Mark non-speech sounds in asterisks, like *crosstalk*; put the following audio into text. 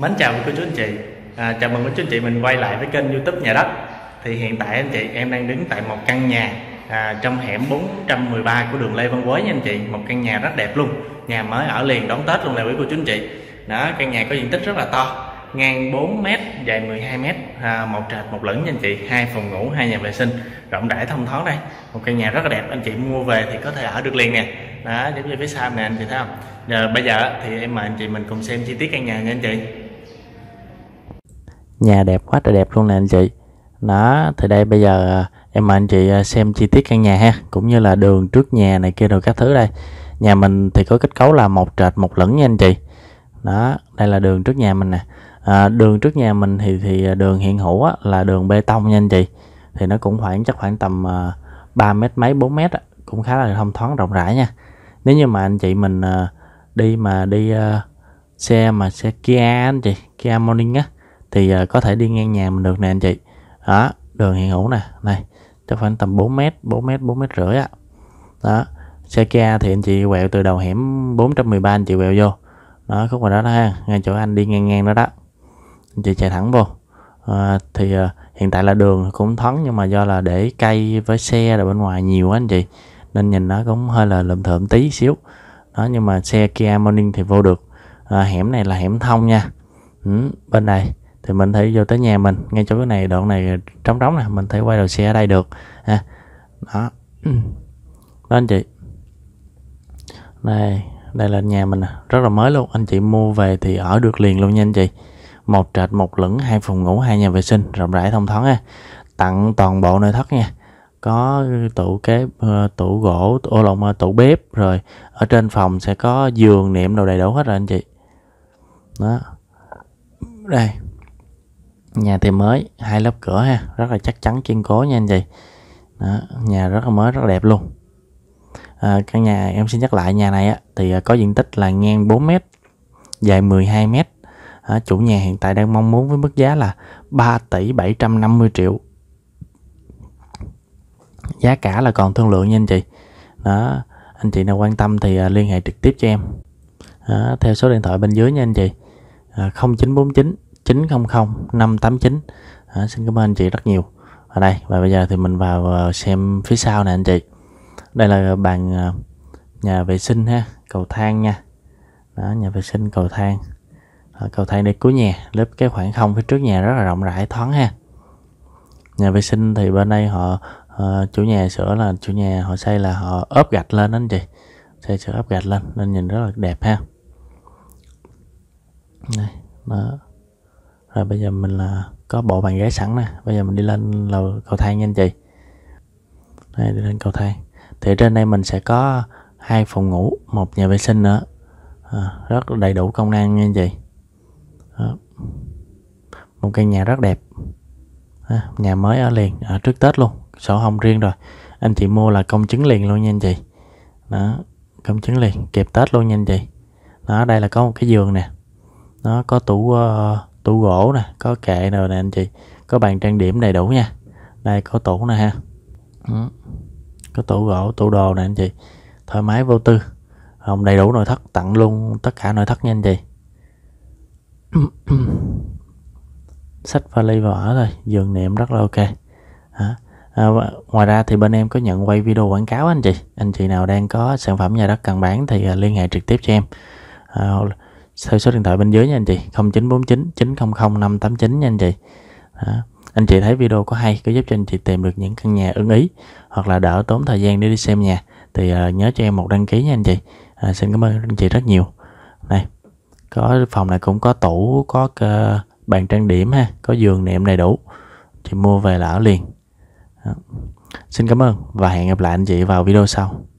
Mến chào cô chú anh chị à, Chào mừng cô chú anh chị mình quay lại với kênh youtube nhà đất Thì hiện tại anh chị em đang đứng tại một căn nhà à, Trong hẻm 413 của đường Lê Văn Quế nha anh chị Một căn nhà rất đẹp luôn Nhà mới ở liền đón Tết luôn nè quý cô chú anh chị Đó căn nhà có diện tích rất là to Ngang 4m, dài 12m à, Một trệt một lửng nha anh chị hai phòng ngủ, hai nhà vệ sinh Rộng rãi thông thoáng đây Một căn nhà rất là đẹp Anh chị mua về thì có thể ở được liền nè đó giống như phía sau nè anh chị thấy không giờ bây giờ thì em mời anh chị mình cùng xem chi tiết căn nhà nha anh chị nhà đẹp quá trời đẹp luôn nè anh chị đó thì đây bây giờ à, em mời anh chị à, xem chi tiết căn nhà ha cũng như là đường trước nhà này kia rồi các thứ đây nhà mình thì có kết cấu là một trệt một lửng nha anh chị đó đây là đường trước nhà mình nè à, đường trước nhà mình thì thì à, đường hiện hữu á, là đường bê tông nha anh chị thì nó cũng khoảng chắc khoảng tầm à, 3 mét mấy 4 mét á, cũng khá là thông thoáng rộng rãi nha nếu như mà anh chị mình à, đi mà đi à, xe mà xe Kia anh chị Kia Morning á thì uh, có thể đi ngang nhà mình được nè anh chị đó đường hiện hữu nè này chắc khoảng tầm 4 mét 4 mét 4 mét rưỡi á đó xe kia thì anh chị quẹo từ đầu hẻm 413 anh chị quẹo vô đó khúc ngoài đó đó ha ngay chỗ anh đi ngang ngang đó đó anh chị chạy thẳng vô à, thì à, hiện tại là đường cũng thoáng nhưng mà do là để cây với xe ở bên ngoài nhiều á anh chị nên nhìn nó cũng hơi là lượm thượm tí xíu đó nhưng mà xe Kia Morning thì vô được à, hẻm này là hẻm thông nha ừ, bên đây thì mình thấy vô tới nhà mình ngay chỗ cái này đoạn này trống trống nè mình thấy quay đầu xe ở đây được ha đó *clears throat* đó anh chị đây đây là nhà mình rất là mới luôn anh chị mua về thì ở được liền luôn nha anh chị một trệt một lửng hai phòng ngủ hai nhà vệ sinh rộng rãi thông thoáng ha tặng toàn bộ nội thất nha có tủ kế ờ, tủ gỗ ô lộn ờ, tủ bếp rồi ở trên phòng sẽ có giường niệm đồ đầy đủ hết rồi anh chị đó đây nhà thì mới hai lớp cửa ha rất là chắc chắn kiên cố nha anh chị đó, nhà rất là mới rất là đẹp luôn à, căn nhà em xin nhắc lại nhà này á, thì à, có diện tích là ngang 4m dài 12m à, chủ nhà hiện tại đang mong muốn với mức giá là 3 tỷ 750 triệu giá cả là còn thương lượng nha anh chị đó anh chị nào quan tâm thì à, liên hệ trực tiếp cho em à, theo số điện thoại bên dưới nha anh chị à, 0949 900 589 à, xin cảm ơn anh chị rất nhiều ở đây và bây giờ thì mình vào ờ, xem phía sau nè anh chị đây là bàn ờ, nhà vệ sinh ha cầu thang nha đó, nhà vệ sinh cầu thang à, cầu thang để cuối nhà lớp cái khoảng không phía trước nhà rất là rộng rãi thoáng ha nhà vệ sinh thì bên đây họ uh, chủ nhà sửa là chủ nhà họ xây là họ ốp gạch lên anh chị xây sửa ốp gạch lên nên nhìn rất là đẹp ha này đó rồi bây giờ mình là có bộ bàn ghế sẵn nè bây giờ mình đi lên lầu cầu thang nha anh chị đây đi lên cầu thang thì trên đây mình sẽ có hai phòng ngủ một nhà vệ sinh nữa à, rất đầy đủ công năng nha anh chị Đó. một căn nhà rất đẹp à, nhà mới ở liền ở trước tết luôn sổ hồng riêng rồi anh chị mua là công chứng liền luôn nha anh chị Đó. công chứng liền kịp tết luôn nha anh chị Đó, đây là có một cái giường nè nó có tủ uh, tủ gỗ nè có kệ rồi nè anh chị có bàn trang điểm đầy đủ nha đây có tủ nè ha ừ. có tủ gỗ tủ đồ nè anh chị thoải mái vô tư không đầy đủ nội thất tặng luôn tất cả nội thất nha anh chị sách *coughs* vali vào ở rồi giường niệm rất là ok à, à, ngoài ra thì bên em có nhận quay video quảng cáo anh chị anh chị nào đang có sản phẩm nhà đất cần bán thì à, liên hệ trực tiếp cho em à, số, số điện thoại bên dưới nha anh chị 0949 900 589 nha anh chị đó. anh chị thấy video có hay có giúp cho anh chị tìm được những căn nhà ưng ý hoặc là đỡ tốn thời gian để đi xem nhà thì uh, nhớ cho em một đăng ký nha anh chị uh, xin cảm ơn anh chị rất nhiều này có phòng này cũng có tủ có uh, bàn trang điểm ha có giường nệm đầy đủ chị mua về là ở liền đó. xin cảm ơn và hẹn gặp lại anh chị vào video sau